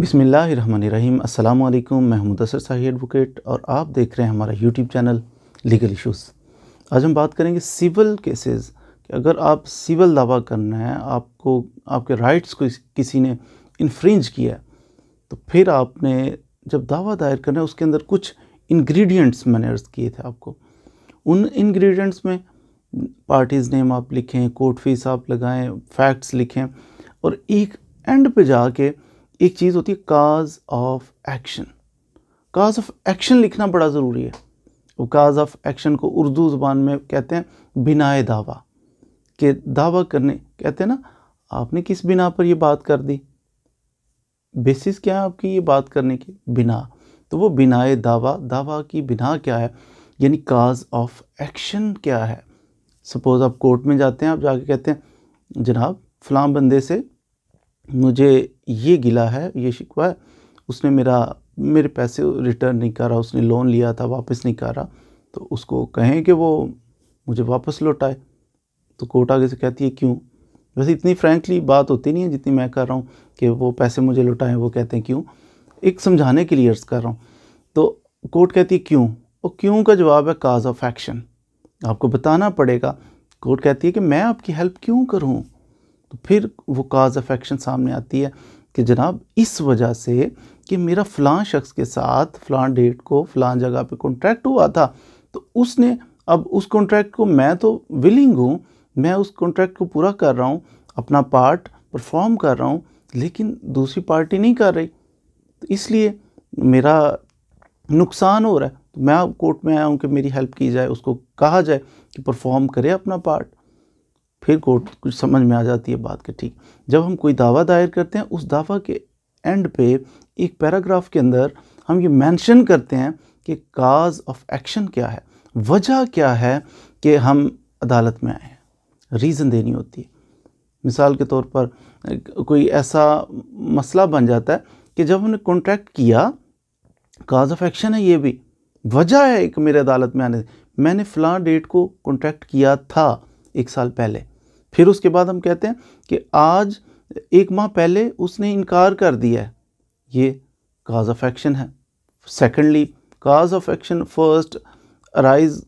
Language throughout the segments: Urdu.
بسم اللہ الرحمن الرحیم السلام علیکم میں محمود اثر صاحب ایڈوکیٹ اور آپ دیکھ رہے ہیں ہمارا یوٹیوب چینل لیگل ایشوز آج ہم بات کریں گے سول کیسز کہ اگر آپ سول دعویٰ کرنا ہے آپ کو آپ کے رائٹس کو کسی نے انفرینج کیا ہے تو پھر آپ نے جب دعویٰ دائر کرنا ہے اس کے اندر کچھ انگریڈینٹس میں نے عرض کیے تھے آپ کو ان انگریڈینٹس میں پارٹیز نیم آپ لکھیں کورٹ فیس آپ لگائیں فیکٹس لکھیں اور ایک اینڈ پہ جا کے ایک چیز ہوتی ہے cause of action cause of action لکھنا بڑا ضروری ہے وہ کاز آف ایکشن کو اردو زبان میں کہتے ہیں بنا دعویٰ کہ دعویٰ کرنے کہتے ہیں نا آپ نے کس بنا پر یہ بات کر دی بیسس کیا ہے آپ کی یہ بات کرنے کی بنا تو وہ بنا دعویٰ دعویٰ کی بنا کیا ہے یعنی کاز آف ایکشن کیا ہے سپوز آپ کورٹ میں جاتے ہیں آپ جا کے کہتے ہیں جناب فلاں بندے سے مجھے یہ گلا ہے یہ شکوہ ہے اس نے میرا میرے پیسے ریٹرن نہیں کرا اس نے لون لیا تھا واپس نہیں کرا تو اس کو کہیں کہ وہ مجھے واپس لوٹائے تو کوٹ آگے سے کہتی ہے کیوں ویسے اتنی فرینکلی بات ہوتی نہیں ہے جتنی میں کر رہا ہوں کہ وہ پیسے مجھے لوٹائیں وہ کہتے ہیں کیوں ایک سمجھانے کے لیے عرض کر رہا ہوں تو کوٹ کہتی ہے کیوں اور کیوں کا جواب ہے کاز آف ایکشن آپ کو بتانا پڑے گا کوٹ کہتی ہے کہ میں آپ کی ہیلپ کیوں کروں تو پھر وہ کاز افیکشن ایکشن سامنے آتی ہے کہ جناب اس وجہ سے کہ میرا فلاں شخص کے ساتھ فلاں ڈیٹ کو فلاں جگہ پہ کانٹریکٹ ہوا تھا تو اس نے اب اس کانٹریکٹ کو میں تو ولنگ ہوں میں اس کانٹریکٹ کو پورا کر رہا ہوں اپنا پارٹ پرفارم کر رہا ہوں لیکن دوسری پارٹی نہیں کر رہی تو اس لیے میرا نقصان ہو رہا ہے تو میں اب کورٹ میں آیا ہوں کہ میری ہیلپ کی جائے اس کو کہا جائے کہ پرفارم کرے اپنا پارٹ پھر کورٹ کچھ سمجھ میں آ جاتی ہے بات کہ ٹھیک جب ہم کوئی دعویٰ دائر کرتے ہیں اس دعویٰ کے اینڈ پہ ایک پیراگراف کے اندر ہم یہ مینشن کرتے ہیں کہ کاز آف ایکشن کیا ہے وجہ کیا ہے کہ ہم عدالت میں آئے ہیں ریزن دینی ہوتی ہے مثال کے طور پر کوئی ایسا مسئلہ بن جاتا ہے کہ جب ہم نے کانٹریکٹ کیا کاز آف ایکشن ہے یہ بھی وجہ ہے ایک میرے عدالت میں آنے میں نے فلاں ڈیٹ کو کانٹریکٹ کیا تھا ایک سال پہلے پھر اس کے بعد ہم کہتے ہیں کہ آج ایک ماہ پہلے اس نے انکار کر دیا ہے یہ کاز آف ایکشن ہے secondly cause of action first arise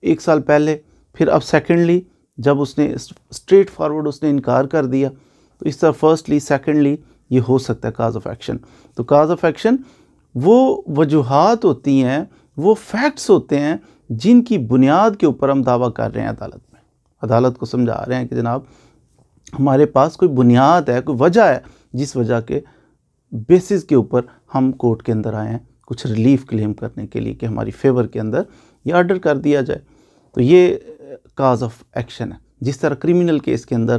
ایک سال پہلے پھر اب سیکنڈلی جب اس نے اسٹریٹ فارورڈ اس نے انکار کر دیا تو اس طرح فرسٹلی سیکنڈلی یہ ہو سکتا ہے کاز آف ایکشن تو کاز آف ایکشن وہ وجوہات ہوتی ہیں وہ فیکٹس ہوتے ہیں جن کی بنیاد کے اوپر ہم دعویٰ کر رہے ہیں عدالت عدالت کو سمجھا رہے ہیں کہ جناب ہمارے پاس کوئی بنیاد ہے کوئی وجہ ہے جس وجہ کے بیسس کے اوپر ہم کورٹ کے اندر آئے ہیں کچھ ریلیف کلیم کرنے کے لیے کہ ہماری فیور کے اندر یہ آرڈر کر دیا جائے تو یہ کاز آف ایکشن ہے جس طرح کریمنل کیس کے اندر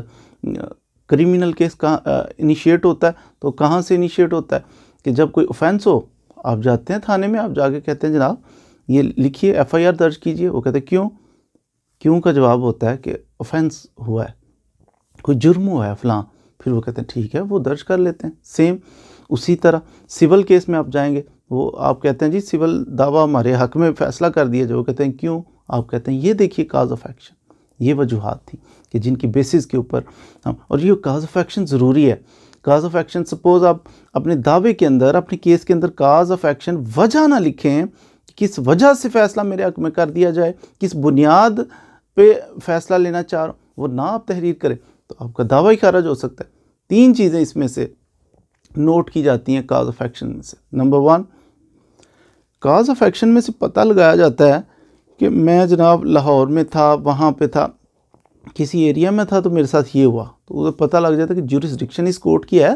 کریمنل کیس کہاں انیشیٹ ہوتا ہے تو کہاں سے انیشیٹ ہوتا ہے کہ جب کوئی اوفینس ہو آپ جاتے ہیں تھانے میں آپ جا کے کہتے ہیں جناب یہ لکھیے ایف آئی آر درج کیجئے وہ کہتے ہیں کیوں کیوں کا جواب ہوتا ہے کہ اوفینس ہوا ہے کوئی جرم ہوا ہے فلاں پھر وہ کہتے ہیں ٹھیک ہے وہ درج کر لیتے ہیں سیم اسی طرح سول کیس میں آپ جائیں گے وہ آپ کہتے ہیں جی سول دعویٰ ہمارے حق میں فیصلہ کر دیا جو وہ کہتے ہیں کیوں آپ کہتے ہیں یہ دیکھیے کاز آف ایکشن یہ وجوہات تھی کہ جن کی بیسس کے اوپر ہم اور یہ کاز آف ایکشن ضروری ہے کاز آف ایکشن سپوز آپ اپنے دعوے کے اندر اپنے کیس کے اندر کاز آف ایکشن وجہ نہ لکھیں کس وجہ سے فیصلہ میرے حق میں کر دیا جائے کس بنیاد پہ فیصلہ لینا چاہ رہا ہوں وہ نہ آپ تحریر کریں تو آپ کا دعویٰ ہی خارج ہو سکتا ہے تین چیزیں اس میں سے نوٹ کی جاتی ہیں کاز آف ایکشن میں سے نمبر ون کاز ایکشن میں سے پتہ لگایا جاتا ہے کہ میں جناب لاہور میں تھا وہاں پہ تھا کسی ایریا میں تھا تو میرے ساتھ یہ ہوا تو اسے پتہ لگ جاتا ہے کہ جورسڈکشن اس کورٹ کی ہے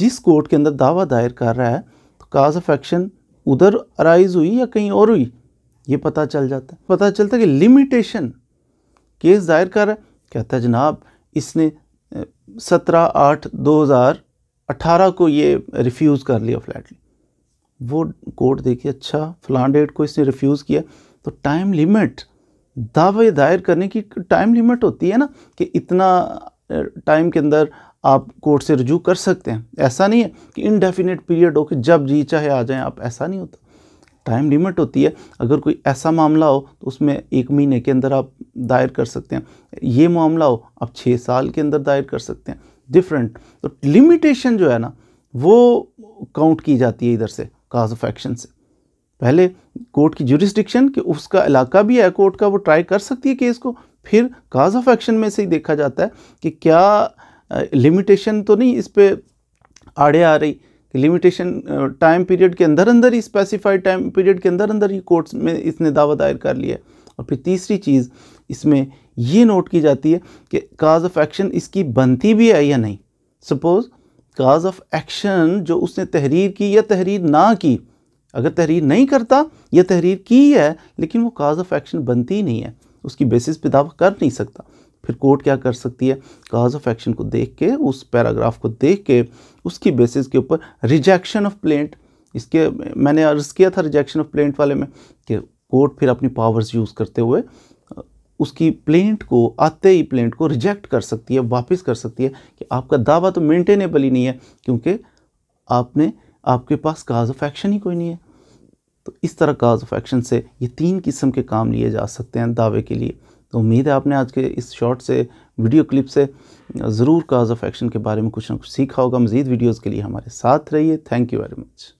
جس کورٹ کے اندر دعویٰ دائر کر رہا ہے تو کاز آف ایکشن ادھر ارائز ہوئی یا کہیں اور ہوئی یہ پتہ چل جاتا ہے پتہ چلتا ہے کہ لمیٹیشن کیس دائر رہا ہے جناب اس نے سترہ آٹھ دو ہزار اٹھارہ کو یہ ریفیوز کر لیا فلیٹ لی وہ کورٹ دیکھیے اچھا فلان ڈیٹ کو اس نے ریفیوز کیا تو ٹائم لیمٹ دعوے دائر کرنے کی ٹائم لیمٹ ہوتی ہے نا کہ اتنا ٹائم کے اندر آپ کورٹ سے رجوع کر سکتے ہیں ایسا نہیں ہے کہ انڈیفینیٹ پیریڈ ہو کہ جب جی چاہے آ جائیں آپ ایسا نہیں ہوتا ٹائم لیمٹ ہوتی ہے اگر کوئی ایسا معاملہ ہو تو اس میں ایک مہینے کے اندر آپ دائر کر سکتے ہیں یہ معاملہ ہو آپ چھ سال کے اندر دائر کر سکتے ہیں ڈیفرنٹ تو لمیٹیشن جو ہے نا وہ کاؤنٹ کی جاتی ہے ادھر سے کاز آف ایکشن سے پہلے کورٹ کی جوریسٹکشن کہ اس کا علاقہ بھی ہے کورٹ کا وہ ٹرائی کر سکتی ہے کیس کو پھر کاز آف ایکشن میں سے ہی دیکھا جاتا ہے کہ کیا لمیٹیشن تو نہیں اس پہ آڑے آ رہی لیمیٹیشن ٹائم پیریڈ کے اندر اندر ہی اسپیسیفائڈ ٹائم پیریڈ کے اندر اندر ہی کورٹس میں اس نے دعویٰ دائر کر لیا ہے اور پھر تیسری چیز اس میں یہ نوٹ کی جاتی ہے کہ کاز آف ایکشن اس کی بنتی بھی ہے یا نہیں سپوز کاز آف ایکشن جو اس نے تحریر کی یا تحریر نہ کی اگر تحریر نہیں کرتا یا تحریر کی ہے لیکن وہ کاز آف ایکشن بنتی نہیں ہے اس کی بیسس پہ دعویٰ کر نہیں سکتا پھر کورٹ کیا کر سکتی ہے کاز آف ایکشن کو دیکھ کے اس پیراگراف کو دیکھ کے اس کی بیسس کے اوپر ریجیکشن آف پلینٹ اس کے میں نے عرض کیا تھا ریجیکشن آف پلینٹ والے میں کہ کورٹ پھر اپنی پاورز یوز کرتے ہوئے اس کی پلینٹ کو آتے ہی پلینٹ کو ریجیکٹ کر سکتی ہے واپس کر سکتی ہے کہ آپ کا دعویٰ تو مینٹینیبل ہی نہیں ہے کیونکہ آپ نے آپ کے پاس کاز آف ایکشن ہی کوئی نہیں ہے تو اس طرح کاز آف ایکشن سے یہ تین قسم کے کام لیے جا سکتے ہیں دعوے کے لیے تو امید ہے آپ نے آج کے اس شارٹ سے ویڈیو کلپ سے ضرور کاز آف ایکشن کے بارے میں کچھ نہ کچھ سیکھا ہوگا مزید ویڈیوز کے لیے ہمارے ساتھ رہیے تھینک یو ویری مچ